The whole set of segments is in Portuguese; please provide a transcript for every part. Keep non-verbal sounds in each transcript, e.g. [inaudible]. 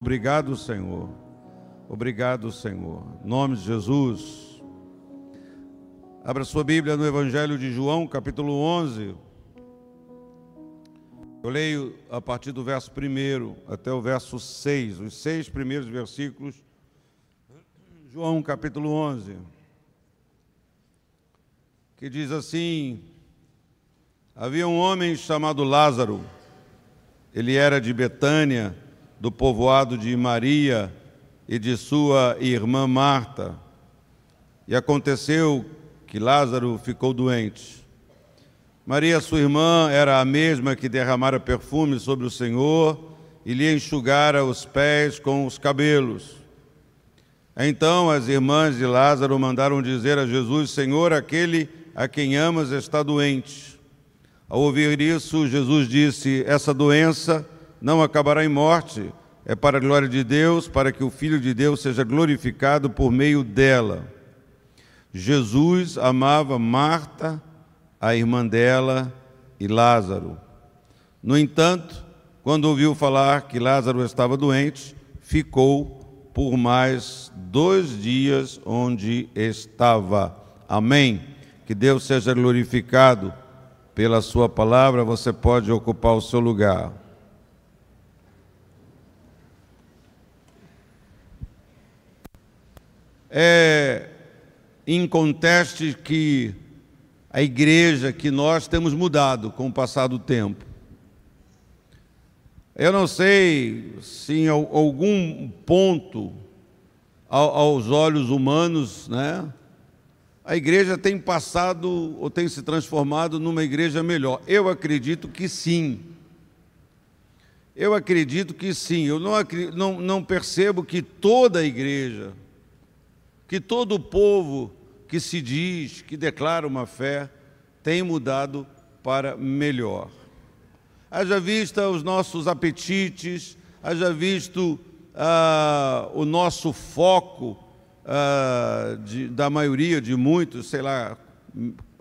Obrigado, Senhor. Obrigado, Senhor. Em nome de Jesus. Abra sua Bíblia no Evangelho de João, capítulo 11. Eu leio a partir do verso 1 até o verso 6, os seis primeiros versículos. João, capítulo 11. Que diz assim: Havia um homem chamado Lázaro. Ele era de Betânia do povoado de Maria e de sua irmã Marta. E aconteceu que Lázaro ficou doente. Maria, sua irmã, era a mesma que derramara perfume sobre o Senhor e lhe enxugara os pés com os cabelos. Então as irmãs de Lázaro mandaram dizer a Jesus: Senhor, aquele a quem amas está doente. Ao ouvir isso, Jesus disse: Essa doença não acabará em morte, é para a glória de Deus, para que o Filho de Deus seja glorificado por meio dela. Jesus amava Marta, a irmã dela e Lázaro. No entanto, quando ouviu falar que Lázaro estava doente, ficou por mais dois dias onde estava. Amém. Que Deus seja glorificado pela Sua palavra. Você pode ocupar o seu lugar. é inconteste que a igreja, que nós temos mudado com o passar do tempo. Eu não sei se em algum ponto, aos olhos humanos, né, a igreja tem passado ou tem se transformado numa igreja melhor. Eu acredito que sim. Eu acredito que sim. Eu não, não, não percebo que toda a igreja, que todo povo que se diz, que declara uma fé, tem mudado para melhor. Haja vista os nossos apetites, haja visto ah, o nosso foco ah, de, da maioria, de muitos, sei lá,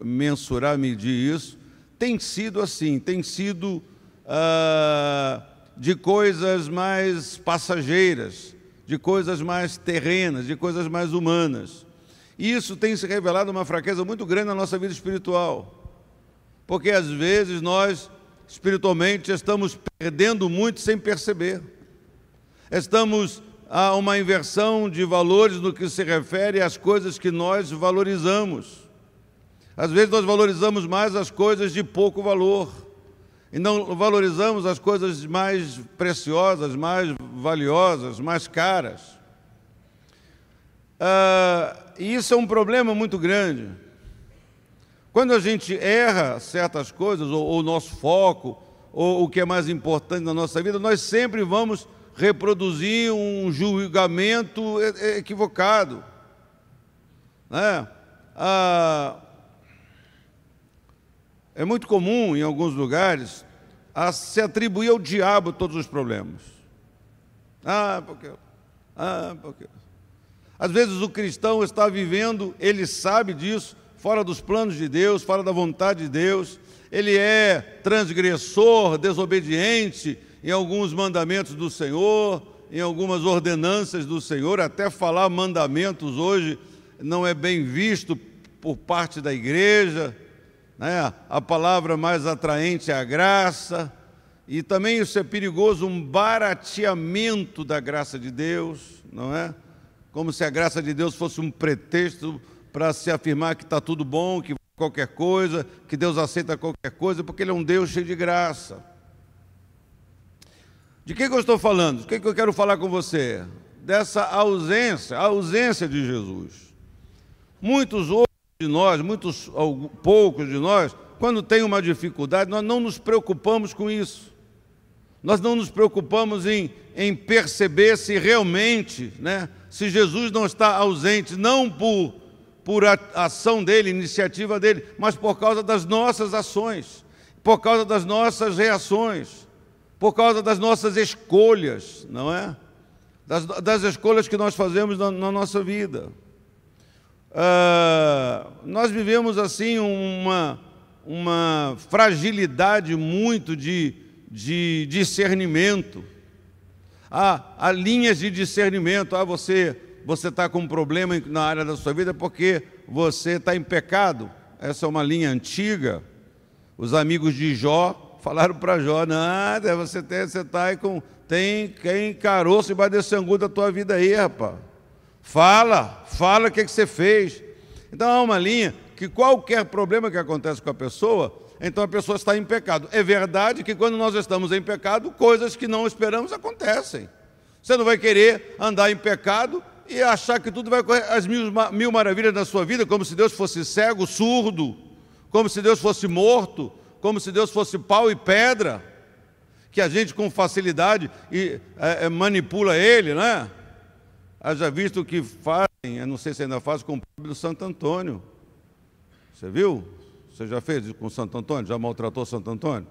mensurar, medir isso, tem sido assim, tem sido ah, de coisas mais passageiras, de coisas mais terrenas, de coisas mais humanas. E isso tem se revelado uma fraqueza muito grande na nossa vida espiritual. Porque às vezes nós, espiritualmente, estamos perdendo muito sem perceber. Estamos a uma inversão de valores no que se refere às coisas que nós valorizamos. Às vezes nós valorizamos mais as coisas de pouco valor e não valorizamos as coisas mais preciosas, mais valiosas, mais caras. Ah, e isso é um problema muito grande. Quando a gente erra certas coisas, ou o nosso foco, ou o que é mais importante na nossa vida, nós sempre vamos reproduzir um julgamento equivocado. Né? Ah, é muito comum em alguns lugares a se atribuir ao diabo todos os problemas. Ah, porque. Ah, porque. Às vezes o cristão está vivendo, ele sabe disso, fora dos planos de Deus, fora da vontade de Deus. Ele é transgressor, desobediente em alguns mandamentos do Senhor, em algumas ordenanças do Senhor. Até falar mandamentos hoje não é bem visto por parte da igreja né? a palavra mais atraente é a graça, e também isso é perigoso, um barateamento da graça de Deus, não é? Como se a graça de Deus fosse um pretexto para se afirmar que está tudo bom, que qualquer coisa, que Deus aceita qualquer coisa, porque Ele é um Deus cheio de graça. De que, que eu estou falando? O que, que eu quero falar com você? Dessa ausência, a ausência de Jesus. Muitos hoje de nós, muitos poucos de nós, quando tem uma dificuldade, nós não nos preocupamos com isso. Nós não nos preocupamos em, em perceber se realmente, né, se Jesus não está ausente, não por, por ação dele, iniciativa dele, mas por causa das nossas ações, por causa das nossas reações, por causa das nossas escolhas, não é? Das, das escolhas que nós fazemos na, na nossa vida. Uh, nós vivemos assim uma, uma fragilidade muito de, de discernimento. Há, há linhas de discernimento. Ah, você você está com um problema na área da sua vida porque você está em pecado. Essa é uma linha antiga. Os amigos de Jó falaram para Jó: nada, você tem, você está com tem, quem caroço e vai desse angu da tua vida aí, rapaz. Fala, fala o que, é que você fez. Então há uma linha que qualquer problema que acontece com a pessoa, então a pessoa está em pecado. É verdade que quando nós estamos em pecado, coisas que não esperamos acontecem. Você não vai querer andar em pecado e achar que tudo vai correr as mil, mil maravilhas da sua vida, como se Deus fosse cego, surdo, como se Deus fosse morto, como se Deus fosse pau e pedra, que a gente com facilidade e, é, é manipula ele, né? Haja visto o que fazem, eu não sei se ainda faz, com o povo do Santo Antônio. Você viu? Você já fez isso com Santo Antônio? Já maltratou Santo Antônio?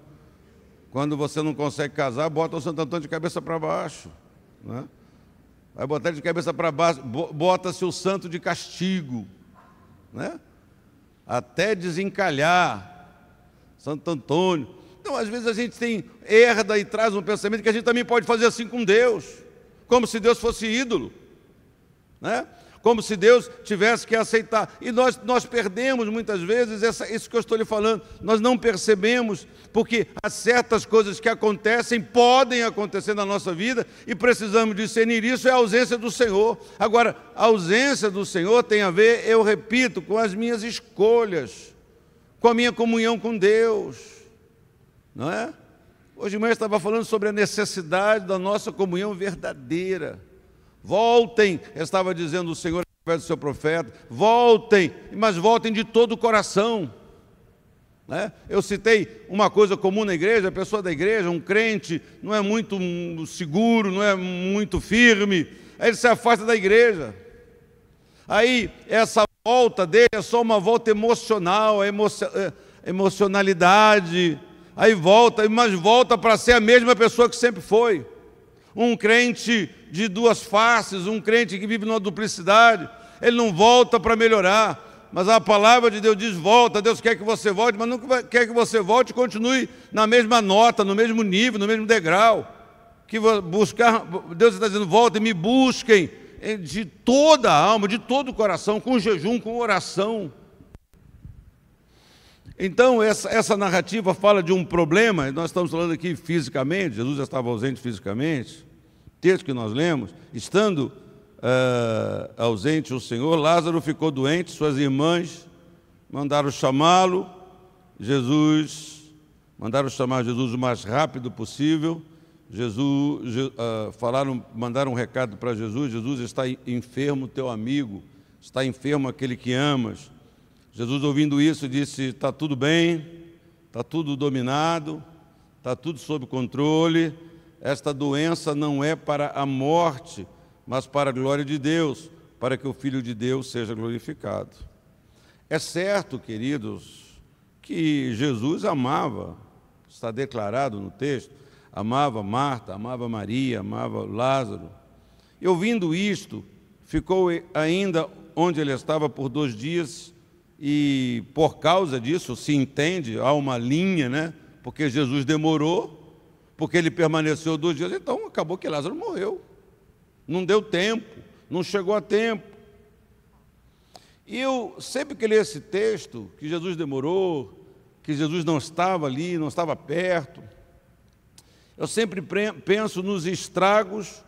Quando você não consegue casar, bota o Santo Antônio de cabeça para baixo. Né? Vai botar ele de cabeça para baixo, bota-se o santo de castigo. Né? Até desencalhar. Santo Antônio. Então, às vezes a gente tem herda e traz um pensamento que a gente também pode fazer assim com Deus, como se Deus fosse ídolo né? Como se Deus tivesse que aceitar. E nós, nós perdemos muitas vezes essa, isso que eu estou lhe falando. Nós não percebemos, porque há certas coisas que acontecem, podem acontecer na nossa vida, e precisamos discernir isso, é a ausência do Senhor. Agora, a ausência do Senhor tem a ver, eu repito, com as minhas escolhas, com a minha comunhão com Deus. Não é? Hoje de manhã estava falando sobre a necessidade da nossa comunhão verdadeira. Voltem, estava dizendo o Senhor através do seu profeta, voltem, mas voltem de todo o coração. Né? Eu citei uma coisa comum na igreja, a pessoa da igreja, um crente, não é muito seguro, não é muito firme, aí ele se afasta da igreja. Aí essa volta dele é só uma volta emocional, a é emo é, emocionalidade. Aí volta, mas volta para ser a mesma pessoa que sempre foi um crente de duas faces, um crente que vive numa duplicidade, ele não volta para melhorar. Mas a palavra de Deus diz: volta, Deus quer que você volte, mas não quer que você volte e continue na mesma nota, no mesmo nível, no mesmo degrau. Que buscar, Deus está dizendo: volta e me busquem eh, de toda a alma, de todo o coração, com jejum, com oração. Então, essa, essa, narrativa fala de um problema, nós estamos falando aqui fisicamente, Jesus já estava ausente fisicamente, texto que nós lemos, estando uh, ausente o Senhor, Lázaro ficou doente, suas irmãs mandaram chamá-lo, Jesus, mandaram chamar Jesus o mais rápido possível, Jesus, uh, falaram, mandaram um recado para Jesus, Jesus está enfermo teu amigo, está enfermo aquele que amas. Jesus ouvindo isso disse, está tudo bem, está tudo dominado, está tudo sob controle, esta doença não é para a morte, mas para a glória de Deus, para que o Filho de Deus seja glorificado. É certo, queridos, que Jesus amava, está declarado no texto, amava Marta, amava Maria, amava Lázaro. E ouvindo isto, ficou ainda onde ele estava por dois dias, e por causa disso, se entende, há uma linha, né? Porque Jesus demorou, porque ele permaneceu dois dias. Então acabou que Lázaro morreu. Não deu tempo, não chegou a tempo. E eu sempre que li esse texto, que Jesus demorou, que Jesus não estava ali, não estava perto, eu sempre penso nos estragos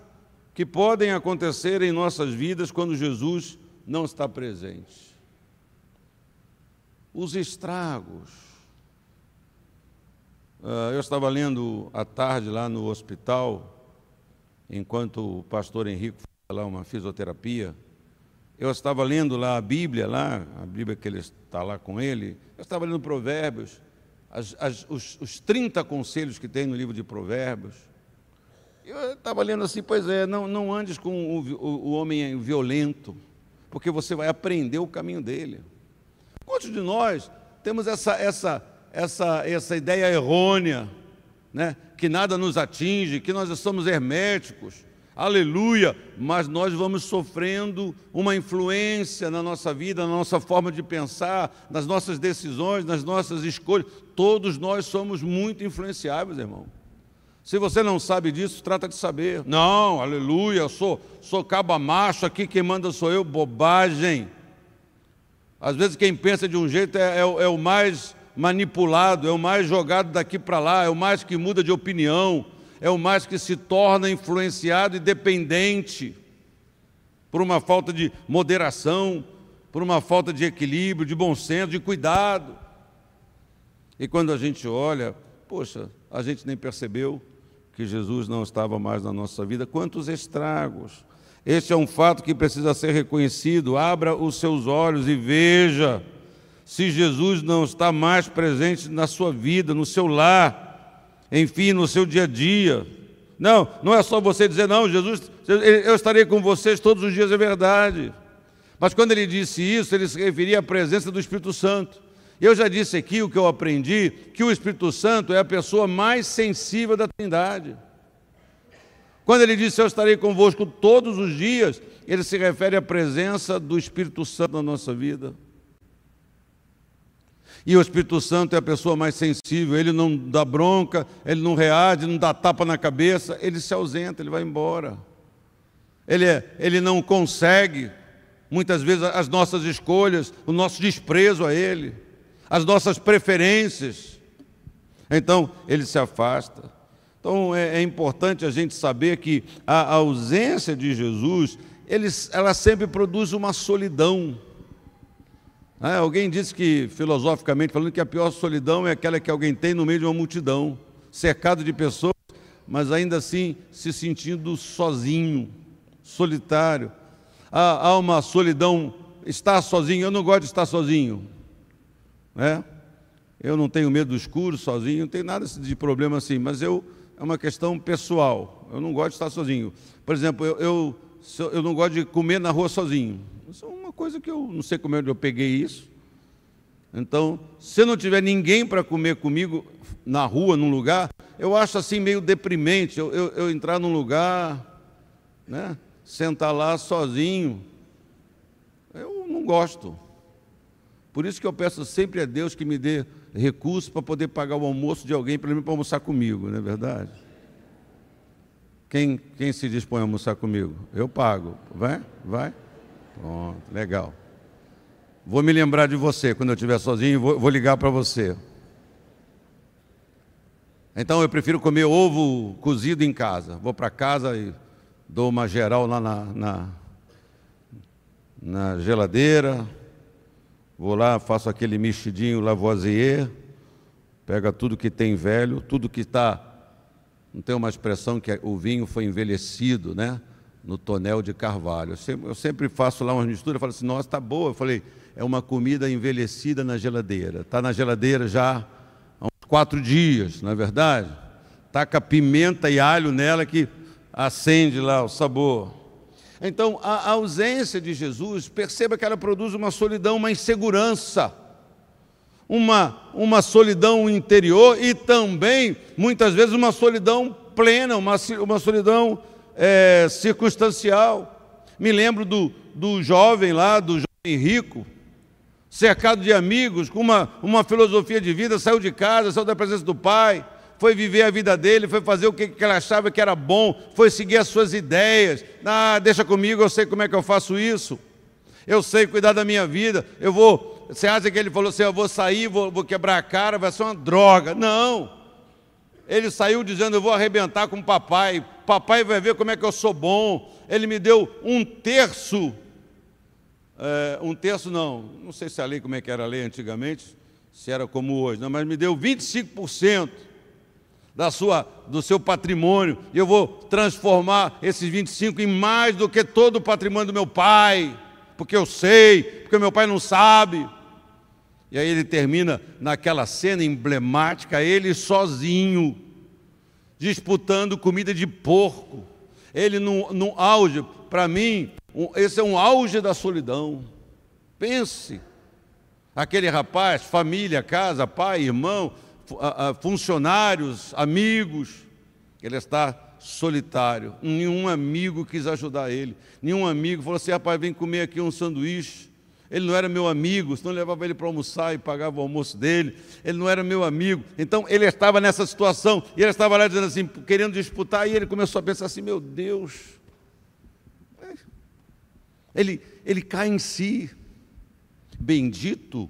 que podem acontecer em nossas vidas quando Jesus não está presente. Os estragos. Ah, eu estava lendo à tarde lá no hospital, enquanto o pastor Henrique foi lá uma fisioterapia. Eu estava lendo lá a Bíblia, lá, a Bíblia que ele está lá com ele. Eu estava lendo Provérbios, as, as, os, os 30 conselhos que tem no livro de Provérbios. Eu estava lendo assim, pois é, não, não andes com o, o, o homem violento, porque você vai aprender o caminho dele. Quantos de nós temos essa, essa essa, essa ideia errônea, né? que nada nos atinge, que nós somos herméticos, aleluia, mas nós vamos sofrendo uma influência na nossa vida, na nossa forma de pensar, nas nossas decisões, nas nossas escolhas. Todos nós somos muito influenciáveis, irmão. Se você não sabe disso, trata de saber. Não, aleluia, eu sou, sou caba macho aqui, quem manda sou eu, bobagem. Às vezes quem pensa de um jeito é, é, é o mais manipulado, é o mais jogado daqui para lá, é o mais que muda de opinião, é o mais que se torna influenciado e dependente por uma falta de moderação, por uma falta de equilíbrio, de bom senso, de cuidado. E quando a gente olha, poxa, a gente nem percebeu que Jesus não estava mais na nossa vida, quantos estragos. Este é um fato que precisa ser reconhecido. Abra os seus olhos e veja se Jesus não está mais presente na sua vida, no seu lar, enfim, no seu dia a dia. Não, não é só você dizer, não, Jesus, eu estarei com vocês todos os dias, é verdade. Mas quando ele disse isso, ele se referia à presença do Espírito Santo. Eu já disse aqui o que eu aprendi, que o Espírito Santo é a pessoa mais sensível da Trindade. Quando ele disse eu estarei convosco todos os dias, ele se refere à presença do Espírito Santo na nossa vida. E o Espírito Santo é a pessoa mais sensível, ele não dá bronca, ele não reage, não dá tapa na cabeça, ele se ausenta, ele vai embora. Ele, é, ele não consegue, muitas vezes, as nossas escolhas, o nosso desprezo a ele, as nossas preferências. Então, ele se afasta. Então, é, é importante a gente saber que a ausência de Jesus, ele, ela sempre produz uma solidão ah, alguém disse que, filosoficamente falando, que a pior solidão é aquela que alguém tem no meio de uma multidão, cercado de pessoas, mas ainda assim se sentindo sozinho, solitário. Há, ah, há uma solidão, estar sozinho, eu não gosto de estar sozinho. Né? Eu não tenho medo do escuro sozinho, não tenho nada de problema assim, mas eu é uma questão pessoal. Eu não gosto de estar sozinho. Por exemplo, eu, eu, eu não gosto de comer na rua sozinho. Isso é uma coisa que eu não sei como é eu peguei isso. Então, se não tiver ninguém para comer comigo na rua, num lugar, eu acho assim meio deprimente eu, eu, eu entrar num lugar, né, sentar lá sozinho. Eu não gosto. Por isso que eu peço sempre a Deus que me dê recursos para poder pagar o almoço de alguém, para almoçar comigo, não é verdade? Quem, quem se dispõe a almoçar comigo? Eu pago. Vai? Vai? Pronto, legal. Vou me lembrar de você quando eu estiver sozinho, vou, vou ligar para você. Então eu prefiro comer ovo cozido em casa. Vou para casa e dou uma geral lá na, na, na geladeira. Vou lá, faço aquele mexidinho Lavoisier. Pega tudo que tem velho, tudo que está. Não tem uma expressão que é, o vinho foi envelhecido, né? no tonel de carvalho. Eu sempre, eu sempre faço lá uma mistura, falo assim, nossa, está boa. Eu falei, é uma comida envelhecida na geladeira. Está na geladeira já há uns quatro dias, não é verdade? Taca pimenta e alho nela que acende lá o sabor. Então, a, a ausência de Jesus, perceba que ela produz uma solidão, uma insegurança uma, uma solidão interior e também, muitas vezes, uma solidão plena, uma, uma solidão é, circunstancial. Me lembro do, do jovem lá, do jovem rico, cercado de amigos, com uma, uma filosofia de vida, saiu de casa, saiu da presença do pai, foi viver a vida dele, foi fazer o que, que ele achava que era bom, foi seguir as suas ideias. Ah, deixa comigo, eu sei como é que eu faço isso. Eu sei cuidar da minha vida, eu vou. Você acha que ele falou assim, eu vou sair, vou, vou quebrar a cara, vai ser uma droga. Não. Ele saiu dizendo: Eu vou arrebentar com papai, papai vai ver como é que eu sou bom. Ele me deu um terço, é, um terço não, não sei se a lei, como é que era a lei antigamente, se era como hoje, não, mas me deu 25% da sua, do seu patrimônio, e eu vou transformar esses 25 em mais do que todo o patrimônio do meu pai, porque eu sei, porque meu pai não sabe. E aí ele termina naquela cena emblemática, ele sozinho, disputando comida de porco. Ele no, no auge, para mim, um, esse é um auge da solidão. Pense, aquele rapaz, família, casa, pai, irmão, funcionários, amigos, ele está solitário. Nenhum amigo quis ajudar ele. Nenhum amigo falou assim: rapaz, vem comer aqui um sanduíche. Ele não era meu amigo, senão levava ele para almoçar e pagava o almoço dele. Ele não era meu amigo. Então ele estava nessa situação e ele estava lá dizendo assim, querendo disputar. E ele começou a pensar assim: meu Deus. É. Ele, ele cai em si. Bendito,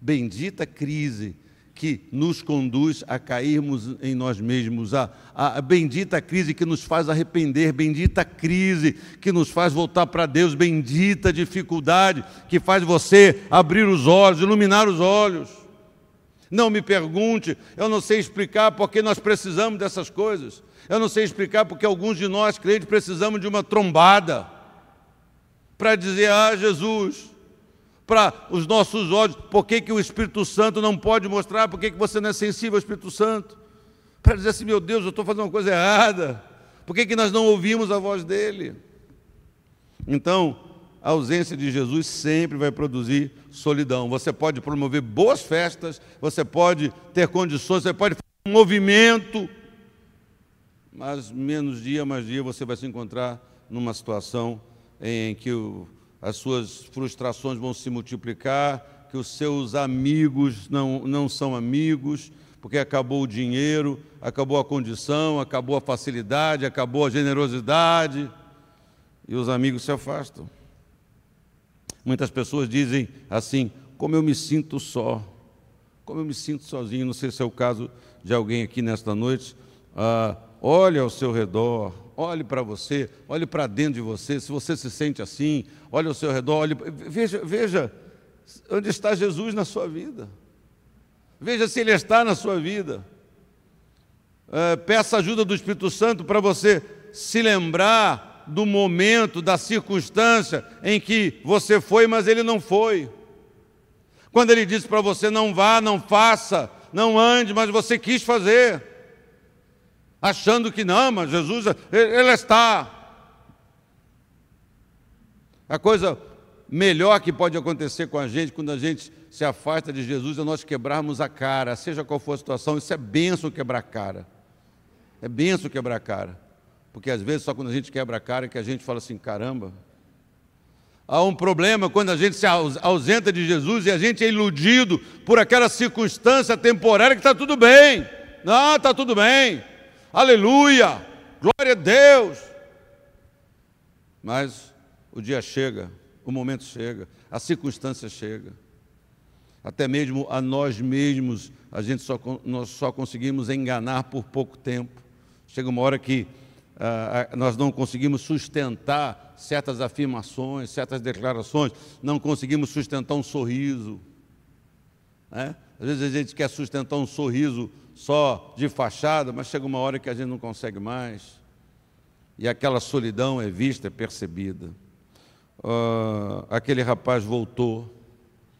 bendita crise que nos conduz a cairmos em nós mesmos, a, a, bendita crise que nos faz arrepender, bendita crise que nos faz voltar para Deus, bendita dificuldade que faz você abrir os olhos, iluminar os olhos. Não me pergunte, eu não sei explicar porque nós precisamos dessas coisas. Eu não sei explicar porque alguns de nós crentes precisamos de uma trombada para dizer: Ah, Jesus, para os nossos olhos. Por que, que o Espírito Santo não pode mostrar? Por que, que você não é sensível ao Espírito Santo? Para dizer assim, meu Deus, eu estou fazendo uma coisa errada. Por que, que nós não ouvimos a voz dele? Então, a ausência de Jesus sempre vai produzir solidão. Você pode promover boas festas, você pode ter condições, você pode fazer um movimento, mas menos dia, mais dia você vai se encontrar numa situação em que o as suas frustrações vão se multiplicar, que os seus amigos não, não são amigos, porque acabou o dinheiro, acabou a condição, acabou a facilidade, acabou a generosidade, e os amigos se afastam. Muitas pessoas dizem assim: como eu me sinto só, como eu me sinto sozinho. Não sei se é o caso de alguém aqui nesta noite. Ah, olhe ao seu redor, olhe para você, olhe para dentro de você. Se você se sente assim, olhe ao seu redor, olhe, veja, veja onde está Jesus na sua vida. Veja se Ele está na sua vida. É, peça ajuda do Espírito Santo para você se lembrar do momento, da circunstância em que você foi, mas ele não foi. Quando ele disse para você não vá, não faça, não ande, mas você quis fazer, achando que não, mas Jesus, ele está. A coisa melhor que pode acontecer com a gente quando a gente se afasta de Jesus é nós quebrarmos a cara, seja qual for a situação, isso é benção quebrar a cara. É benção quebrar a cara. Porque às vezes só quando a gente quebra a cara é que a gente fala assim, caramba. Há um problema quando a gente se ausenta de Jesus e a gente é iludido por aquela circunstância temporária que está tudo bem. Não, está tudo bem. Aleluia! Glória a Deus! Mas o dia chega, o momento chega, a circunstância chega. Até mesmo a nós mesmos, a gente só, nós só conseguimos enganar por pouco tempo. Chega uma hora que ah, nós não conseguimos sustentar certas afirmações, certas declarações, não conseguimos sustentar um sorriso. Né? Às vezes a gente quer sustentar um sorriso só de fachada, mas chega uma hora que a gente não consegue mais. E aquela solidão é vista, é percebida uh, aquele rapaz voltou.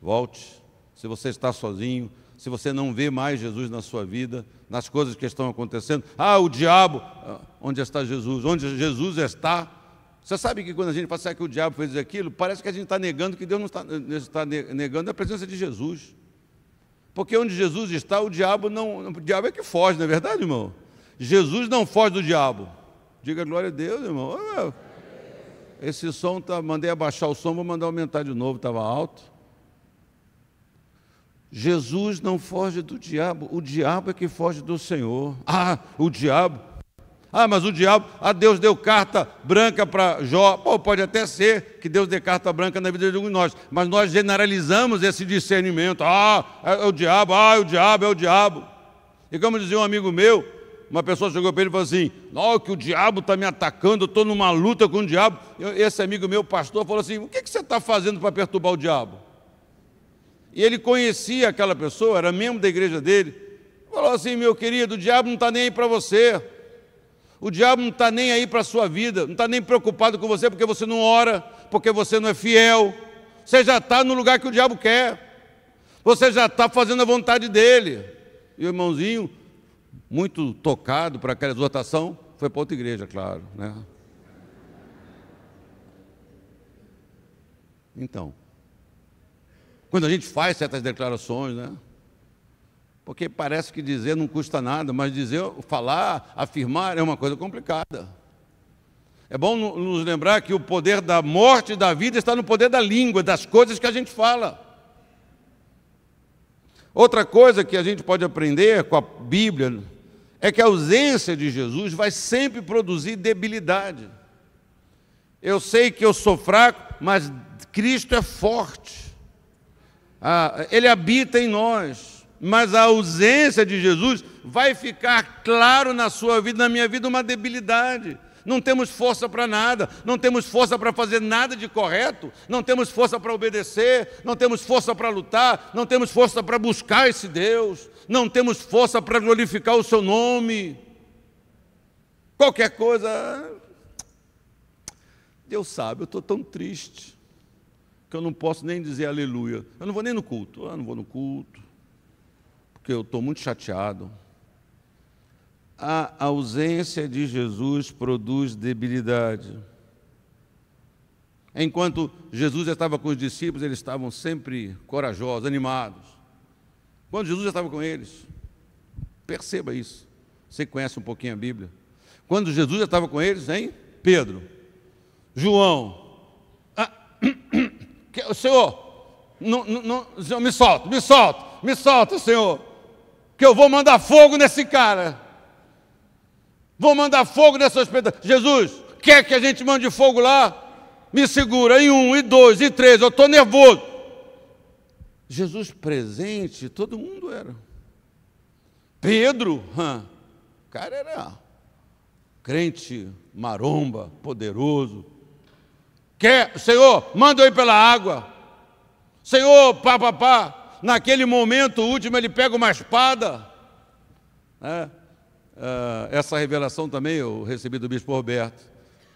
Volte. Se você está sozinho, se você não vê mais Jesus na sua vida, nas coisas que estão acontecendo, ah, o diabo, ah, onde está Jesus? Onde Jesus está? Você sabe que quando a gente passa que o diabo fez aquilo, parece que a gente está negando que Deus não está, está negando a presença de Jesus. Porque onde Jesus está, o diabo não. O diabo é que foge, não é verdade, irmão? Jesus não foge do diabo. Diga glória a Deus, irmão esse som, tá, mandei abaixar o som, vou mandar aumentar de novo, estava alto. Jesus não foge do diabo, o diabo é que foge do Senhor. Ah, o diabo. Ah, mas o diabo, ah, Deus deu carta branca para Jó. Pô, pode até ser que Deus dê carta branca na vida de alguns de nós, mas nós generalizamos esse discernimento. Ah, é, é o diabo, ah, é o diabo, é o diabo. E como dizia um amigo meu, uma pessoa chegou para ele e falou assim: Ó, que o diabo está me atacando, estou numa luta com o diabo. Esse amigo meu, pastor, falou assim: O que, que você está fazendo para perturbar o diabo? E ele conhecia aquela pessoa, era membro da igreja dele. Falou assim: Meu querido, o diabo não está nem aí para você. O diabo não está nem aí para a sua vida, não está nem preocupado com você porque você não ora, porque você não é fiel. Você já está no lugar que o diabo quer. Você já está fazendo a vontade dele. E o irmãozinho muito tocado para aquela exortação, foi para outra igreja, claro. Né? Então, quando a gente faz certas declarações, né? Porque parece que dizer não custa nada, mas dizer, falar, afirmar é uma coisa complicada. É bom nos lembrar que o poder da morte e da vida está no poder da língua, das coisas que a gente fala. Outra coisa que a gente pode aprender com a Bíblia é que a ausência de Jesus vai sempre produzir debilidade. Eu sei que eu sou fraco, mas Cristo é forte. Ah, ele habita em nós. Mas a ausência de Jesus vai ficar claro na sua vida, na minha vida, uma debilidade não temos força para nada, não temos força para fazer nada de correto, não temos força para obedecer, não temos força para lutar, não temos força para buscar esse Deus, não temos força para glorificar o seu nome. Qualquer coisa, Deus sabe, eu estou tão triste que eu não posso nem dizer aleluia. Eu não vou nem no culto, eu ah, não vou no culto, porque eu estou muito chateado a ausência de Jesus produz debilidade. Enquanto Jesus estava com os discípulos, eles estavam sempre corajosos, animados. Quando Jesus estava com eles, perceba isso. Você conhece um pouquinho a Bíblia. Quando Jesus estava com eles, hein? Pedro, João, ah, [coughs] Senhor, não, não, não, me solta, me solta, me solta, Senhor, que eu vou mandar fogo nesse cara. Vão mandar fogo nessa pedras. Jesus, quer que a gente mande fogo lá? Me segura em um, e dois, e três, eu estou nervoso. Jesus presente, todo mundo era. Pedro, o cara era crente, maromba, poderoso. Quer, Senhor, manda eu ir pela água. Senhor, pá, pá, pá. Naquele momento último, ele pega uma espada. Né? Ah, essa revelação também eu recebi do bispo Roberto,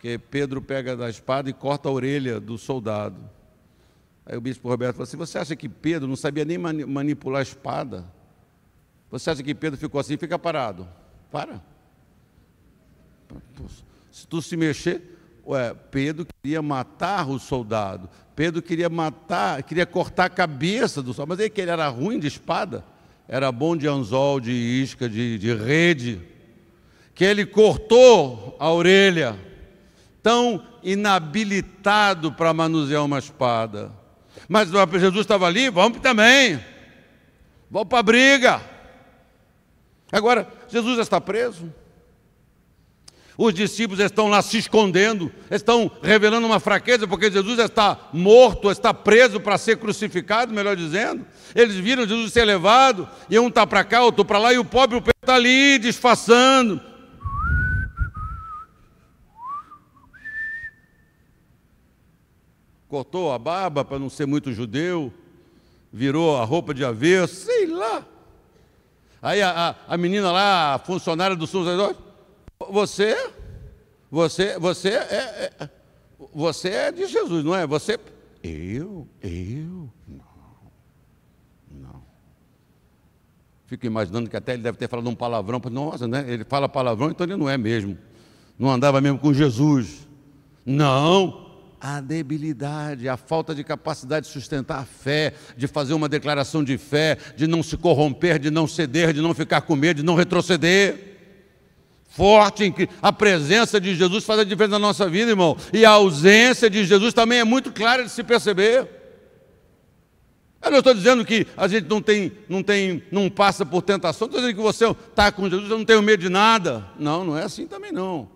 que Pedro pega da espada e corta a orelha do soldado. Aí o bispo Roberto falou assim: Você acha que Pedro não sabia nem mani manipular a espada? Você acha que Pedro ficou assim? Fica parado. Para. Se tu se mexer, ué, Pedro queria matar o soldado. Pedro queria matar, queria cortar a cabeça do soldado. Mas ele que ele era ruim de espada era bom de anzol, de isca, de, de rede, que ele cortou a orelha, tão inabilitado para manusear uma espada. Mas Jesus estava ali, vamos também, vamos para a briga. Agora, Jesus já está preso, os discípulos estão lá se escondendo, estão revelando uma fraqueza, porque Jesus está morto, está preso para ser crucificado, melhor dizendo. Eles viram Jesus ser levado, e um está para cá, outro para lá, e o pobre está ali, disfarçando. Cortou a barba para não ser muito judeu, virou a roupa de avesso, sei lá. Aí a, a, a menina lá, a funcionária do sumo sacerdote, você, você, você é, é, você é de Jesus, não é? Você, eu, eu, não, não. Fico imaginando que até ele deve ter falado um palavrão, para nossa, né? Ele fala palavrão, então ele não é mesmo. Não andava mesmo com Jesus. Não. A debilidade, a falta de capacidade de sustentar a fé, de fazer uma declaração de fé, de não se corromper, de não ceder, de não ficar com medo, de não retroceder forte em que A presença de Jesus faz a diferença na nossa vida, irmão. E a ausência de Jesus também é muito clara de se perceber. Eu não estou dizendo que a gente não tem, não tem, não passa por tentação, estou dizendo que você está com Jesus, eu não tenho medo de nada. Não, não é assim também não.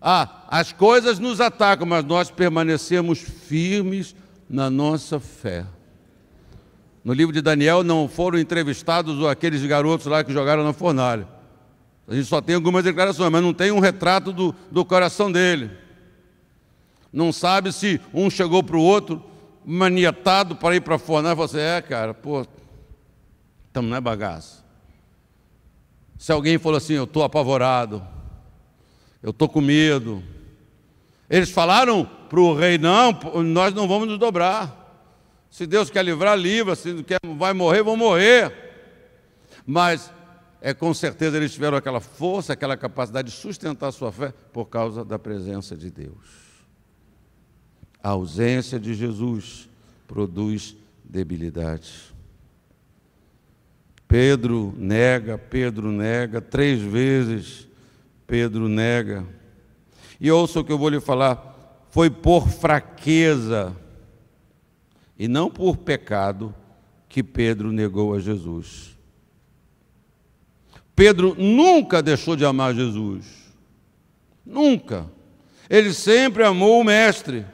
Ah, as coisas nos atacam, mas nós permanecemos firmes na nossa fé. No livro de Daniel não foram entrevistados aqueles garotos lá que jogaram na fornalha. A gente só tem algumas declarações, mas não tem um retrato do, do coração dele. Não sabe se um chegou para o outro, maniatado para ir para a fornalha, e falou assim: é, cara, pô, estamos na bagaça. Se alguém falou assim, eu estou apavorado, eu estou com medo. Eles falaram para o rei: não, nós não vamos nos dobrar. Se Deus quer livrar, livra. Se não quer, vai morrer, vão morrer. Mas é, com certeza eles tiveram aquela força, aquela capacidade de sustentar sua fé por causa da presença de Deus. A ausência de Jesus produz debilidade. Pedro nega, Pedro nega, três vezes Pedro nega. E ouça o que eu vou lhe falar: foi por fraqueza e não por pecado que Pedro negou a Jesus. Pedro nunca deixou de amar Jesus. Nunca. Ele sempre amou o Mestre.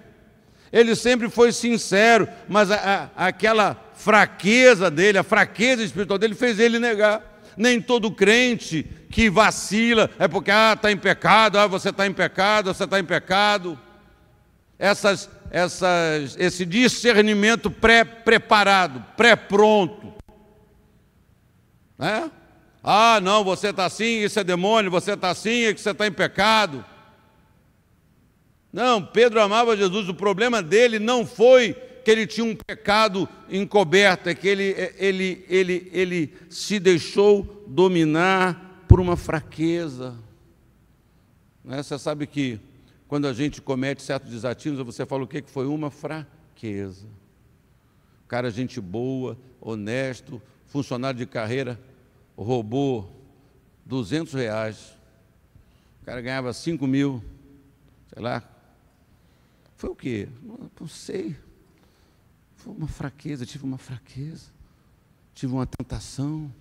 Ele sempre foi sincero, mas a, a, aquela fraqueza dele, a fraqueza espiritual dele, fez ele negar. Nem todo crente que vacila é porque ah, está em pecado, ah, você está em pecado, você está em pecado. Essas, essas, esse discernimento pré-preparado, pré-pronto. Né? Ah, não, você está assim, isso é demônio, você está assim, é que você está em pecado. Não, Pedro amava Jesus, o problema dele não foi que ele tinha um pecado encoberto, é que ele, é, ele, ele, ele se deixou dominar por uma fraqueza. Né, você sabe que quando a gente comete certos desatinos, você fala o que Que foi uma fraqueza. Cara, gente boa, honesto, funcionário de carreira, roubou 200 reais, o cara ganhava 5 mil, sei lá. Foi o quê? Não sei. Foi uma fraqueza, tive uma fraqueza, tive uma tentação,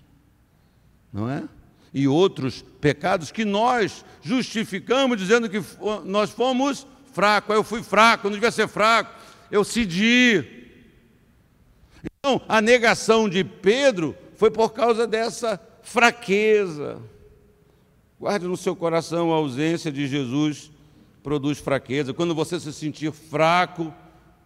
não é? E outros pecados que nós justificamos dizendo que nós fomos fracos. Eu fui fraco, não devia ser fraco, eu cedi. Então, a negação de Pedro foi por causa dessa fraqueza. Guarde no seu coração a ausência de Jesus produz fraqueza. Quando você se sentir fraco,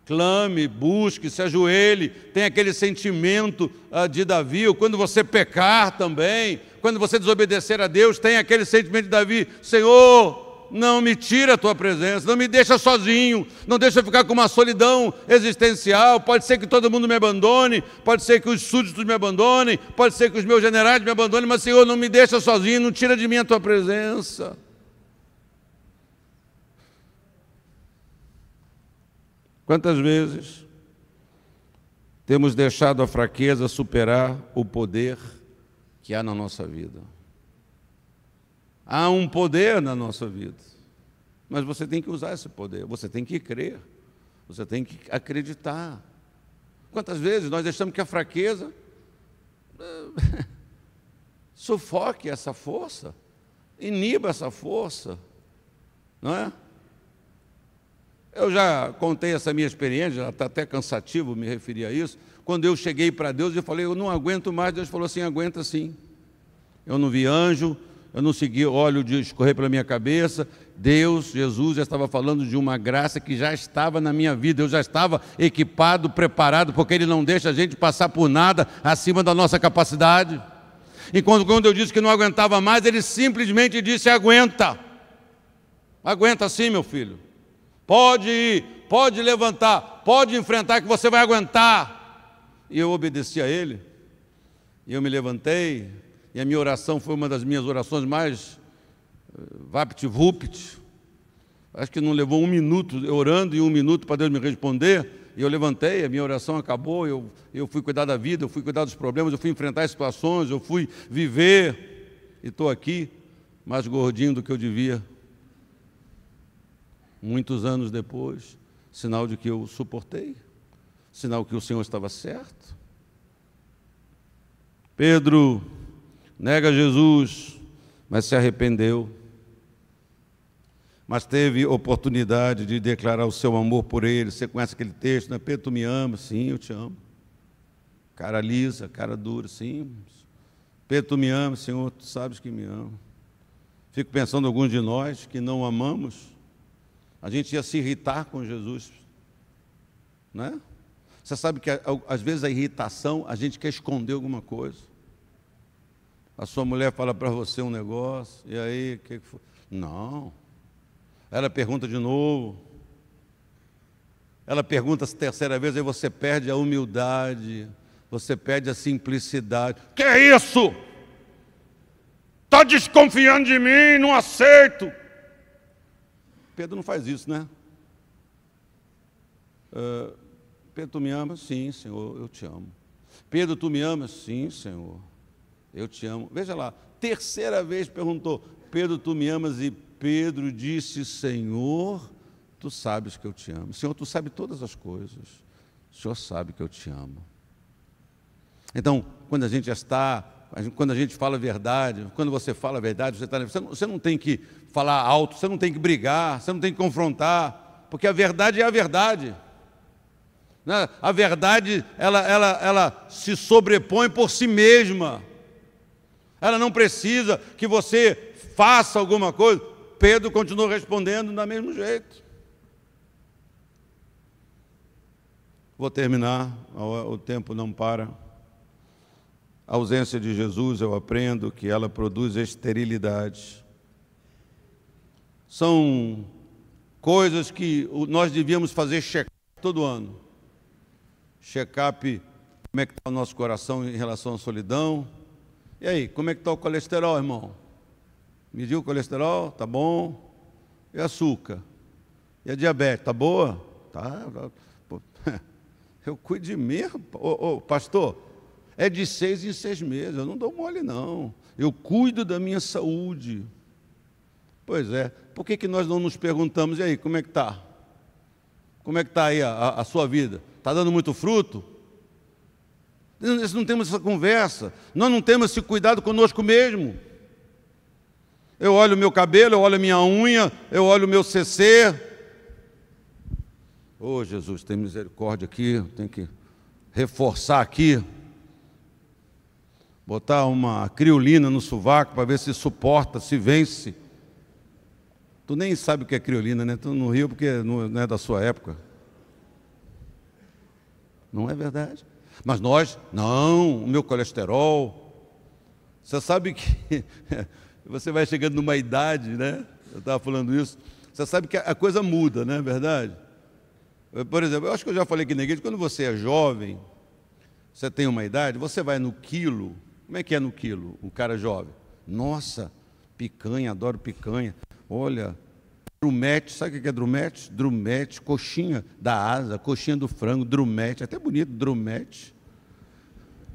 clame, busque, se ajoelhe, tem aquele sentimento ah, de Davi, ou quando você pecar também, quando você desobedecer a Deus, tem aquele sentimento de Davi, Senhor, não me tira a tua presença, não me deixa sozinho, não deixa eu ficar com uma solidão existencial. Pode ser que todo mundo me abandone, pode ser que os súditos me abandonem, pode ser que os meus generais me abandonem, mas Senhor, não me deixa sozinho, não tira de mim a tua presença. Quantas vezes temos deixado a fraqueza superar o poder que há na nossa vida? Há um poder na nossa vida, mas você tem que usar esse poder, você tem que crer, você tem que acreditar. Quantas vezes nós deixamos que a fraqueza [laughs] sufoque essa força, iniba essa força, não é? Eu já contei essa minha experiência, já está até cansativo me referir a isso. Quando eu cheguei para Deus e falei, eu não aguento mais, Deus falou assim: aguenta sim. Eu não vi anjo, eu não segui óleo de escorrer pela minha cabeça. Deus, Jesus, já estava falando de uma graça que já estava na minha vida, eu já estava equipado, preparado, porque Ele não deixa a gente passar por nada acima da nossa capacidade. E quando, quando eu disse que não aguentava mais, Ele simplesmente disse: aguenta, aguenta sim, meu filho, pode ir, pode levantar, pode enfrentar, que você vai aguentar. E eu obedeci a Ele, e eu me levantei, e a minha oração foi uma das minhas orações mais eh, vapt-vupt. Acho que não levou um minuto eu orando e um minuto para Deus me responder. E eu levantei, a minha oração acabou, eu, eu fui cuidar da vida, eu fui cuidar dos problemas, eu fui enfrentar as situações, eu fui viver. E estou aqui, mais gordinho do que eu devia. Muitos anos depois, sinal de que eu suportei, sinal que o Senhor estava certo. Pedro nega Jesus, mas se arrependeu, mas teve oportunidade de declarar o seu amor por ele. Você conhece aquele texto, né? Pedro, tu me ama? Sim, eu te amo. Cara lisa, cara dura, sim. Pedro, tu me ama, Senhor, tu sabes que me ama. Fico pensando alguns de nós que não amamos, a gente ia se irritar com Jesus, né? Você sabe que às vezes a irritação a gente quer esconder alguma coisa. A sua mulher fala para você um negócio, e aí, o que, que foi? Não. Ela pergunta de novo. Ela pergunta a terceira vez, aí você perde a humildade, você perde a simplicidade. Que é isso? Está desconfiando de mim, não aceito. Pedro não faz isso, né? Uh, Pedro, tu me amas? Sim, Senhor, eu te amo. Pedro, tu me amas? Sim, Senhor. Eu te amo. Veja lá, terceira vez perguntou: Pedro, tu me amas? E Pedro disse: Senhor, tu sabes que eu te amo. Senhor, tu sabes todas as coisas. O Senhor sabe que eu te amo. Então, quando a gente é está, quando a gente fala a verdade, quando você fala a verdade, você, está, você, não, você não tem que falar alto, você não tem que brigar, você não tem que confrontar, porque a verdade é a verdade. Né? A verdade, ela, ela, ela se sobrepõe por si mesma ela não precisa que você faça alguma coisa. Pedro continuou respondendo do mesmo jeito. Vou terminar, o tempo não para. A ausência de Jesus, eu aprendo que ela produz esterilidade. São coisas que nós devíamos fazer check todo ano. Check-up, como é que está o nosso coração em relação à solidão, e aí, como é que está o colesterol, irmão? Mediu o colesterol? Tá bom. E açúcar? E a diabetes? Tá boa? Tá. tá [laughs] eu cuido de mim, ô, ô, pastor. É de seis em seis meses. Eu não dou mole, não. Eu cuido da minha saúde. Pois é. Por que, que nós não nos perguntamos, e aí, como é que está? Como é que está aí a, a, sua vida? Está dando muito fruto? Nós não temos essa conversa, nós não temos esse cuidado conosco mesmo. Eu olho o meu cabelo, eu olho a minha unha, eu olho o meu CC. Oh, Jesus, tem misericórdia aqui, tem que reforçar aqui. Botar uma criolina no sovaco para ver se suporta, se vence. Tu nem sabe o que é criolina, né? Tu não riu porque não é da sua época. Não é verdade? Mas nós, não, o meu colesterol. Você sabe que [laughs] você vai chegando numa idade, né? Eu estava falando isso. Você sabe que a coisa muda, não é verdade? Por exemplo, eu acho que eu já falei aqui na igreja, quando você é jovem, você tem uma idade, você vai no quilo. Como é que é no quilo, o cara jovem? Nossa, picanha, adoro picanha. Olha, Drumete, sabe o que é drumete? Drumete, coxinha da asa, coxinha do frango, drumete, é até bonito, drumete.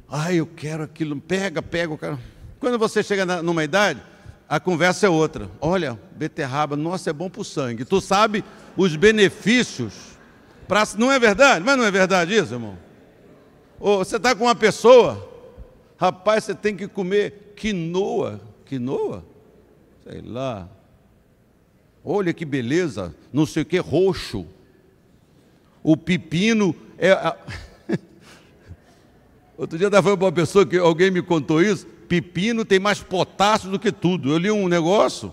Ai, eu quero aquilo, pega, pega o cara. Quando você chega na, numa idade, a conversa é outra. Olha, beterraba, nossa, é bom para o sangue. Tu sabe os benefícios. Pra, não é verdade? Mas não é verdade isso, irmão? Ou você está com uma pessoa, rapaz, você tem que comer quinoa. Quinoa? Sei lá Olha que beleza, não sei o que, roxo. O pepino é. A... [laughs] Outro dia estava falando para uma pessoa que alguém me contou isso: pepino tem mais potássio do que tudo. Eu li um negócio,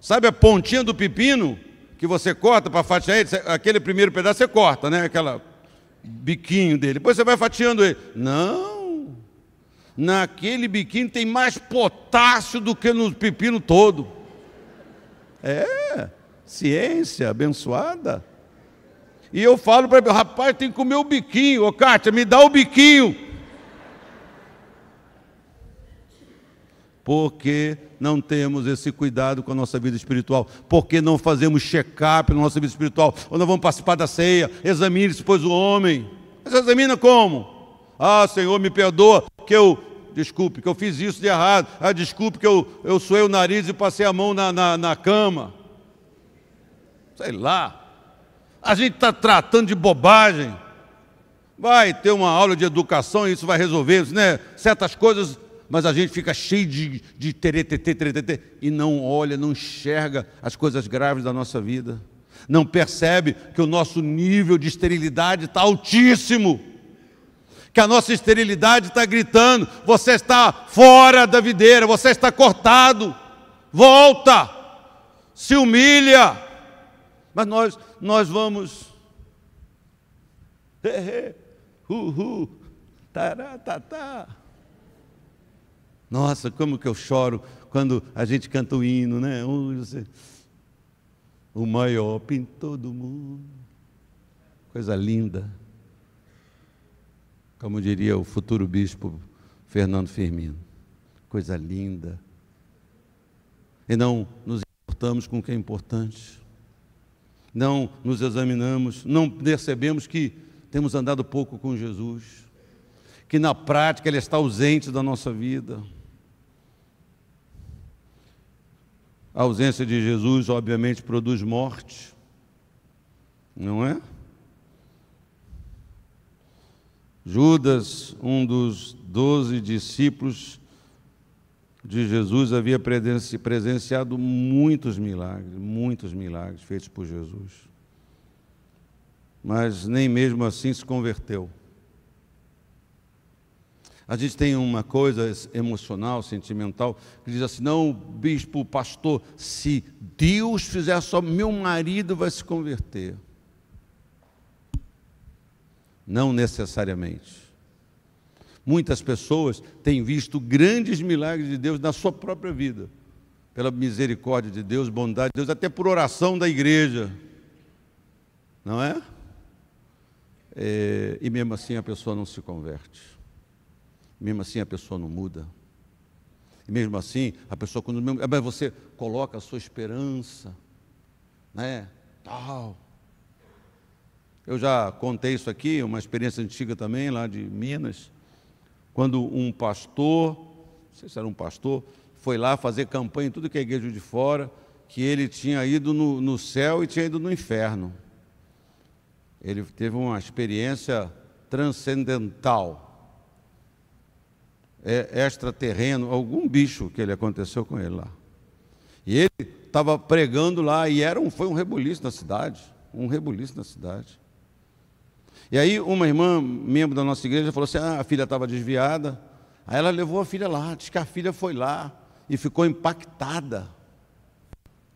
sabe a pontinha do pepino que você corta para fatiar ele? Aquele primeiro pedaço você corta, né? Aquela biquinho dele. Depois você vai fatiando ele. Não! Naquele biquinho tem mais potássio do que no pepino todo. É ciência abençoada. E eu falo para ele, rapaz, tem que comer o biquinho. Ô, Cátia, me dá o biquinho. Porque não temos esse cuidado com a nossa vida espiritual? Porque não fazemos check-up na nossa vida espiritual? Ou não vamos participar da ceia? Examine-se, pois, o homem. Mas examina como? Ah, Senhor, me perdoa que eu desculpe, que eu fiz isso de errado. Ah, desculpe que eu, eu suei o nariz e passei a mão na, na, na cama sei lá. A gente está tratando de bobagem. Vai ter uma aula de educação e isso vai resolver né? certas coisas, mas a gente fica cheio de, de teretetê, teretetê, e não olha, não enxerga as coisas graves da nossa vida. Não percebe que o nosso nível de esterilidade está altíssimo que a nossa esterilidade está gritando: você está fora da videira, você está cortado, volta, se humilha. Mas nós, nós vamos. Uhul, taratatá. Tá. Nossa, como que eu choro quando a gente canta o hino, né? O maior pintor do mundo. Coisa linda. Como diria o futuro bispo Fernando Firmino. Coisa linda. E não nos importamos com o que é importante não nos examinamos, não percebemos que temos andado pouco com Jesus, que na prática Ele está ausente da nossa vida. A ausência de Jesus, obviamente, produz morte, não é? Judas, um dos doze discípulos, de Jesus havia presenciado muitos milagres, muitos milagres feitos por Jesus. Mas nem mesmo assim se converteu. A gente tem uma coisa emocional, sentimental, que diz assim: não, bispo, pastor, se Deus fizer só, meu marido vai se converter. Não necessariamente. Muitas pessoas têm visto grandes milagres de Deus na sua própria vida, pela misericórdia de Deus, bondade de Deus, até por oração da igreja, não é? é e mesmo assim a pessoa não se converte, mesmo assim a pessoa não muda, e mesmo assim a pessoa, quando ah, mas você coloca a sua esperança, né? Tal. Eu já contei isso aqui, uma experiência antiga também, lá de Minas quando um pastor, não sei se era um pastor, foi lá fazer campanha em tudo que é igreja de fora, que ele tinha ido no, no céu e tinha ido no inferno. Ele teve uma experiência transcendental, é, extraterreno, algum bicho que ele aconteceu com ele lá. E ele estava pregando lá e era um, foi um rebuliço na cidade, um rebuliço na cidade. E aí uma irmã, membro da nossa igreja, falou assim: ah, a filha estava desviada. Aí ela levou a filha lá, disse que a filha foi lá e ficou impactada.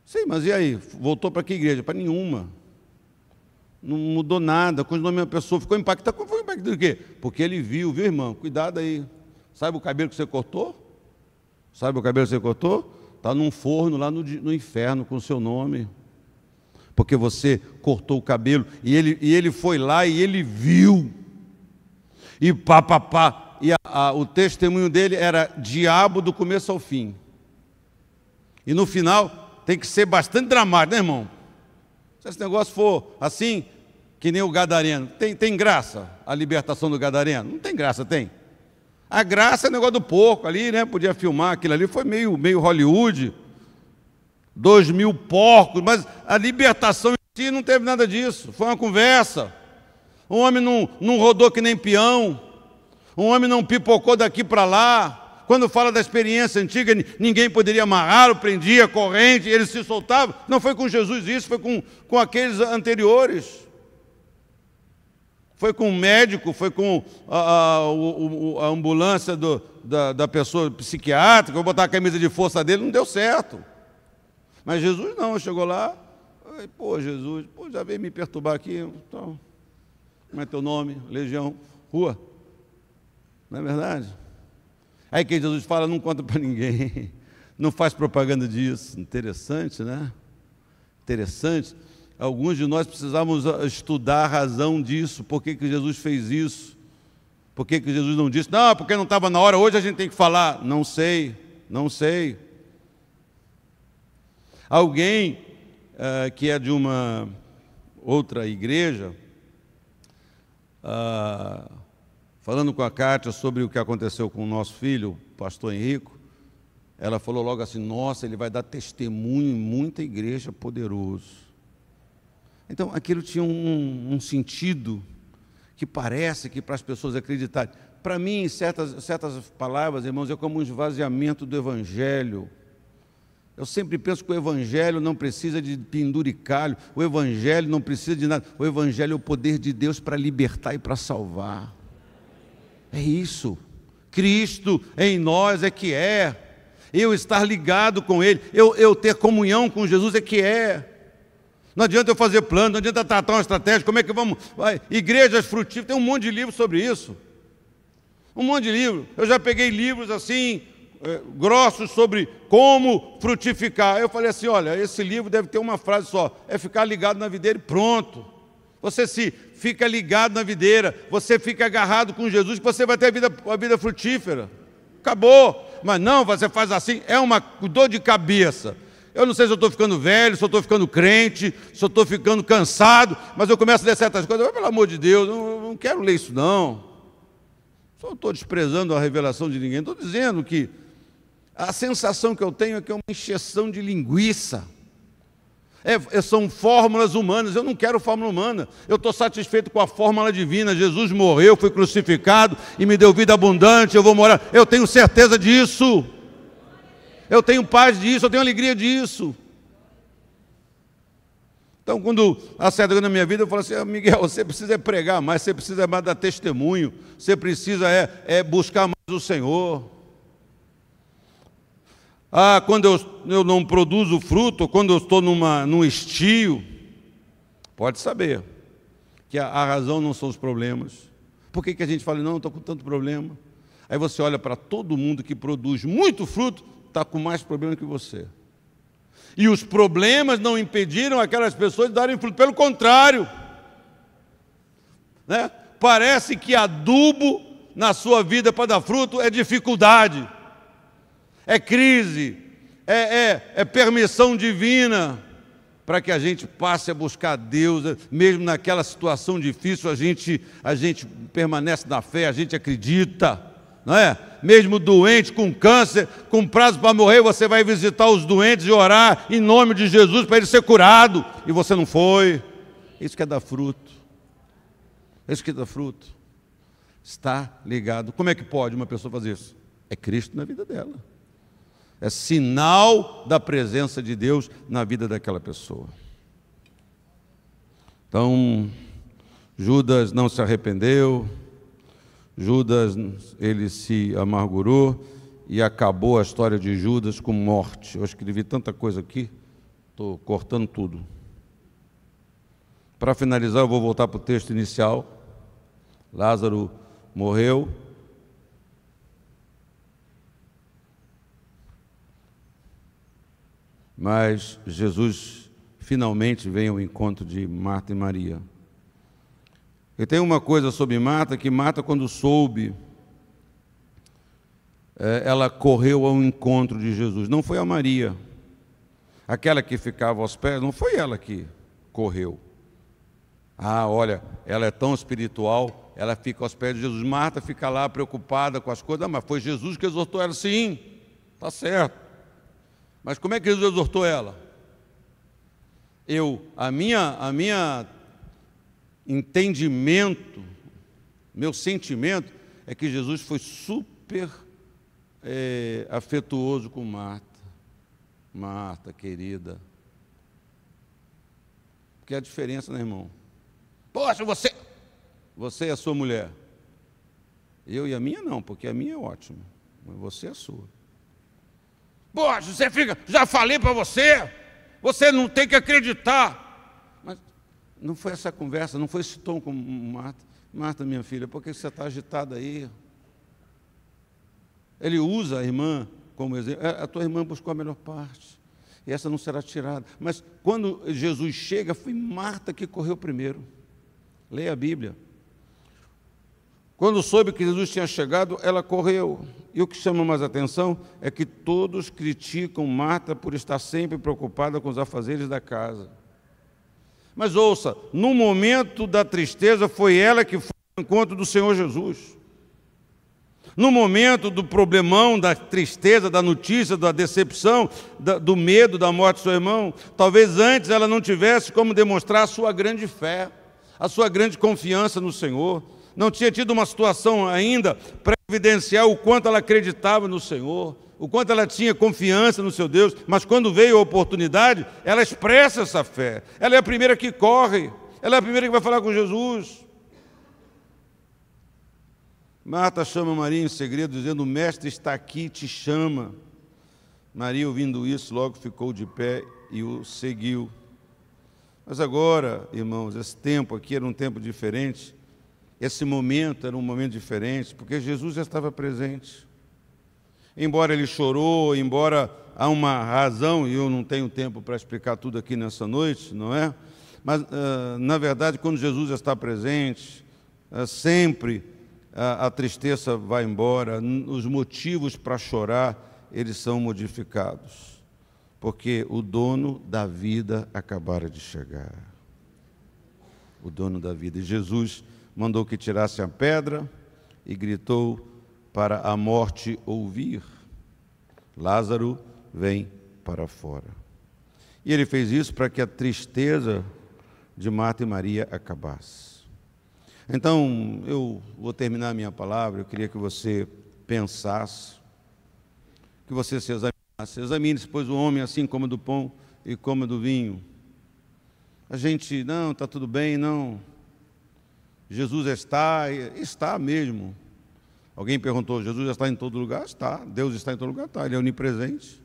Sim, mas e aí? Voltou para que igreja? Para nenhuma. Não mudou nada, continuou a mesma pessoa, ficou impactada. Como foi impactada? do quê? Porque ele viu, viu, irmão? Cuidado aí. Sabe o cabelo que você cortou? Sabe o cabelo que você cortou? Está num forno lá no, no inferno com o seu nome porque você cortou o cabelo. E ele, e ele foi lá e ele viu. E pá, pá, pá. E a, a, o testemunho dele era diabo do começo ao fim. E no final, tem que ser bastante dramático, né, irmão? Se esse negócio for assim, que nem o gadareno, tem, tem graça a libertação do gadareno? Não tem graça, tem. A graça é o negócio do porco ali, né? Podia filmar aquilo ali, foi meio, meio Hollywood dois mil porcos, mas a libertação em si não teve nada disso, foi uma conversa. Um homem não, não rodou que nem peão, um homem não pipocou daqui para lá. Quando fala da experiência antiga, ninguém poderia amarrar, prendia corrente, ele se soltava. Não foi com Jesus isso, foi com, com aqueles anteriores. Foi com o médico, foi com a, a, a, a ambulância do, da, da pessoa psiquiátrica, vou botar a camisa de força dele, não deu certo. Mas Jesus não, chegou lá, pô, Jesus, pô, já veio me perturbar aqui, então, como é teu nome? Legião, rua. Não é verdade? Aí que Jesus fala, não conta para ninguém, [laughs] não faz propaganda disso. Interessante, né? Interessante. Alguns de nós precisamos ah, estudar a razão disso, por que, que Jesus fez isso, por que, que Jesus não disse, não, porque não estava na hora, hoje a gente tem que falar. Não sei, não sei. Alguém uh, que é de uma outra igreja, uh, falando com a Kátia sobre o que aconteceu com o nosso filho, o pastor Henrico, ela falou logo assim: Nossa, ele vai dar testemunho em muita igreja poderoso. Então aquilo tinha um, um sentido que parece que para as pessoas acreditarem. Para mim, certas, certas palavras, irmãos, é como um esvaziamento do Evangelho eu sempre penso que o Evangelho não precisa de penduricalho, o Evangelho não precisa de nada. O Evangelho é o poder de Deus para libertar e para salvar. É isso. Cristo em nós é que é. Eu estar ligado com Ele, eu, eu ter comunhão com Jesus é que é. Não adianta eu fazer plano, não adianta tratar uma estratégia, como é que vamos. Vai, igrejas frutíferas, tem um monte de livro sobre isso. Um monte de livro. Eu já peguei livros assim, eh, grossos sobre como frutificar. Eu falei assim: olha, esse livro deve ter uma frase só: é ficar ligado na videira e pronto. Você se fica ligado na videira, você fica agarrado com Jesus, que você vai ter a vida, a vida frutífera. Acabou. Mas não, você faz assim, é uma dor de cabeça. Eu não sei se eu estou ficando velho, se eu estou ficando crente, se eu estou ficando cansado, mas eu começo a ler certas coisas. Mas, pelo amor de Deus, eu não quero ler isso, não. Só estou desprezando a revelação de ninguém. Estou dizendo que a sensação que eu tenho é que é uma encheção de linguiça. É, é são fórmulas humanas, eu não quero fórmula humana, eu estou satisfeito com a fórmula divina. Jesus morreu, foi crucificado e me deu vida abundante. Eu vou morar, eu tenho certeza disso, eu tenho paz disso, eu tenho alegria disso. Então, quando acertou na minha vida, eu falo assim: ah, Miguel, você precisa é pregar mais, você precisa é mais dar testemunho, você precisa é, é buscar mais o Senhor. Ah, quando eu, eu não produzo fruto, quando eu estou numa, num estio, pode saber que a, a razão não são os problemas. Por que, que a gente fala, não, estou com tanto problema? Aí você olha para todo mundo que produz muito fruto, está com mais problema que você. E os problemas não impediram aquelas pessoas de darem fruto, pelo contrário. Né? Parece que adubo na sua vida para dar fruto é dificuldade é crise, é, é, é permissão divina para que a gente passe a buscar Deus, mesmo naquela situação difícil, a gente, a gente permanece na fé, a gente acredita, não é? Mesmo doente, com câncer, com prazo para morrer, você vai visitar os doentes e orar em nome de Jesus para ele ser curado, e você não foi. É isso que é dar fruto. É isso que é dá fruto. Está ligado. Como é que pode uma pessoa fazer isso? É Cristo na vida dela é sinal da presença de Deus na vida daquela pessoa. Então, Judas não se arrependeu, Judas ele se amargurou e acabou a história de Judas com morte. Eu escrevi tanta coisa aqui, estou cortando tudo. Para finalizar, eu vou voltar para o texto inicial. Lázaro morreu, mas Jesus finalmente vem ao encontro de Marta e Maria. E tem uma coisa sobre Marta que Marta, quando soube, eh, ela correu ao encontro de Jesus. Não foi a Maria, aquela que ficava aos pés, não foi ela que correu. Ah, olha, ela é tão espiritual, ela fica aos pés de Jesus. Marta fica lá preocupada com as coisas, ah, mas foi Jesus que exortou ela. Sim, está certo. Mas como é que Jesus exortou ela? Eu, a minha, a minha entendimento, meu sentimento é que Jesus foi super é, afetuoso com Marta. Marta, querida. Porque a diferença, né, irmão? Poxa, você, você é a sua mulher. Eu e a minha não, porque a minha é ótima, mas você é a sua. Pô, José fica, já falei para você, você não tem que acreditar. Mas não foi essa conversa, não foi esse tom com Marta. Marta, minha filha, por que você está agitada aí? Ele usa a irmã como exemplo. É, a tua irmã buscou a melhor parte. E essa não será tirada. Mas quando Jesus chega, foi Marta que correu primeiro. Leia a Bíblia. Quando soube que Jesus tinha chegado, ela correu. E o que chama mais atenção é que todos criticam Marta por estar sempre preocupada com os afazeres da casa. Mas ouça, no momento da tristeza foi ela que foi ao encontro do Senhor Jesus. No momento do problemão, da tristeza, da notícia, da decepção, da, do medo da morte do seu irmão, talvez antes ela não tivesse como demonstrar a sua grande fé, a sua grande confiança no Senhor não tinha tido uma situação ainda para evidenciar o quanto ela acreditava no Senhor, o quanto ela tinha confiança no seu Deus, mas quando veio a oportunidade, ela expressa essa fé. Ela é a primeira que corre, ela é a primeira que vai falar com Jesus. Marta chama Maria em segredo, dizendo: O mestre está aqui, te chama. Maria, ouvindo isso, logo ficou de pé e o seguiu. Mas agora, irmãos, esse tempo aqui era um tempo diferente esse momento era um momento diferente, porque Jesus já estava presente. Embora ele chorou, embora há uma razão, e eu não tenho tempo para explicar tudo aqui nessa noite, não é? Mas, ah, na verdade, quando Jesus está presente, ah, sempre ah, a tristeza vai embora, os motivos para chorar, eles são modificados, porque o dono da vida acabara de chegar. O dono da vida. E Jesus mandou que tirasse a pedra e gritou para a morte ouvir: Lázaro, vem para fora. E ele fez isso para que a tristeza de Marta e Maria acabasse. Então, eu vou terminar a minha palavra, eu queria que você pensasse, que você se examinasse. Examine-se, pois, o homem, assim como do pão e como do vinho. A gente, não, está tudo bem, não, Jesus está, está mesmo. Alguém perguntou: Jesus está em todo lugar? Está. Deus está em todo lugar? Está. Ele é onipresente.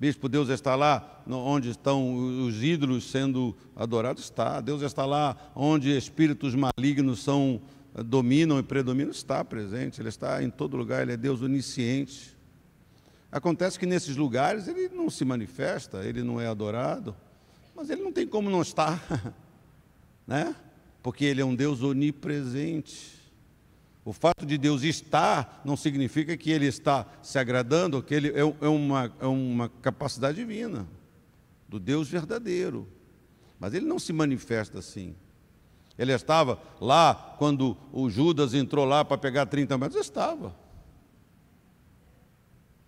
Bispo, Deus está lá onde estão os ídolos sendo adorados? Está. Deus está lá onde espíritos malignos são, eh, dominam e predominam? Está presente. Ele está em todo lugar. Ele é Deus onisciente. Acontece que nesses lugares ele não se manifesta, ele não é adorado, mas ele não tem como não estar, [laughs] né? porque Ele é um Deus onipresente. O fato de Deus estar não significa que Ele está se agradando, que Ele é, é uma, é uma capacidade divina, do Deus verdadeiro. Mas Ele não se manifesta assim. Ele estava lá quando o Judas entrou lá para pegar 30 metros? Estava.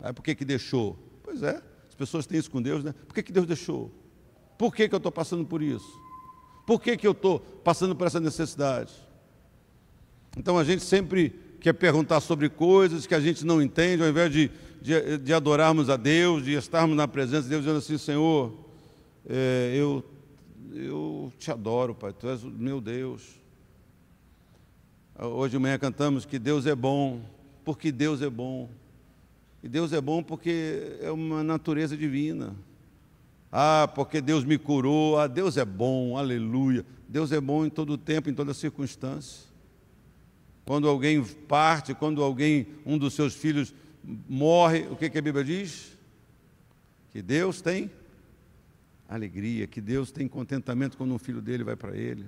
Aí por que, que deixou? Pois é, as pessoas têm isso com Deus, né? Por que, que Deus deixou? Por que, que eu estou passando por isso? Por que, que eu estou passando por essa necessidade? Então a gente sempre quer perguntar sobre coisas que a gente não entende, ao invés de, de, de adorarmos a Deus, de estarmos na presença de Deus, dizendo assim: Senhor, é, eu, eu te adoro, Pai, tu és o meu Deus. Hoje de manhã cantamos que Deus é bom, porque Deus é bom. E Deus é bom porque é uma natureza divina. Ah, porque Deus me curou. Ah, Deus é bom, aleluia. Deus é bom em todo tempo, em toda circunstância. Quando alguém parte, quando alguém, um dos seus filhos morre, o que, que a Bíblia diz? Que Deus tem alegria, que Deus tem contentamento quando um filho dele vai para ele.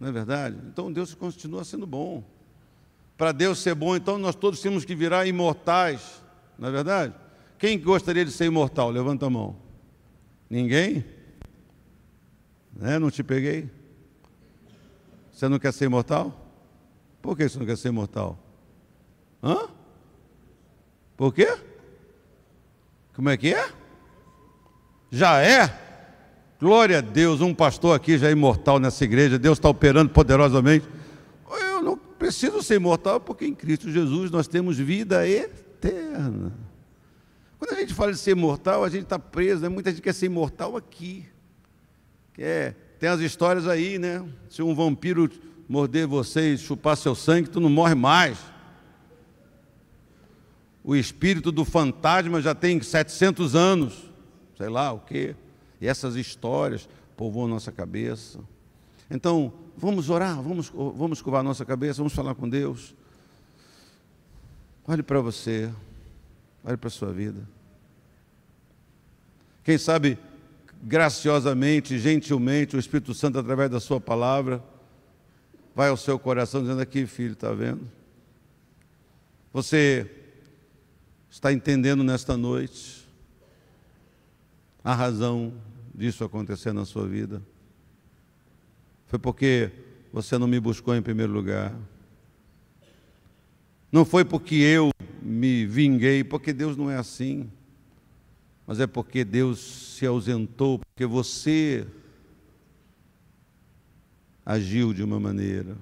Não é verdade? Então Deus continua sendo bom. Para Deus ser bom, então nós todos temos que virar imortais. Não é verdade? Quem gostaria de ser imortal? Levanta a mão. Ninguém? Né? Não te peguei? Você não quer ser imortal? Por que você não quer ser imortal? Hã? Por quê? Como é que é? Já é? Glória a Deus, um pastor aqui já é imortal nessa igreja, Deus está operando poderosamente. Eu não preciso ser imortal, porque em Cristo Jesus nós temos vida eterna. Quando a gente fala de ser imortal, a gente está preso, né? muita gente quer ser imortal aqui. É, tem as histórias aí, né? Se um vampiro morder você e chupar seu sangue, tu não morre mais. O espírito do fantasma já tem 700 anos, sei lá o quê. E essas histórias povoam nossa cabeça. Então, vamos orar, vamos, vamos curvar nossa cabeça, vamos falar com Deus. Olhe para você. Olhe para a sua vida. Quem sabe, graciosamente, gentilmente, o Espírito Santo, através da sua palavra, vai ao seu coração dizendo: Aqui, filho, está vendo? Você está entendendo nesta noite a razão disso acontecer na sua vida? Foi porque você não me buscou em primeiro lugar. Não foi porque eu me vinguei, porque Deus não é assim. Mas é porque Deus se ausentou, porque você agiu de uma maneira.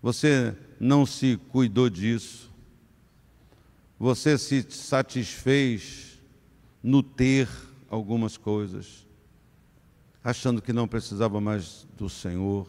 Você não se cuidou disso. Você se satisfez no ter algumas coisas, achando que não precisava mais do Senhor,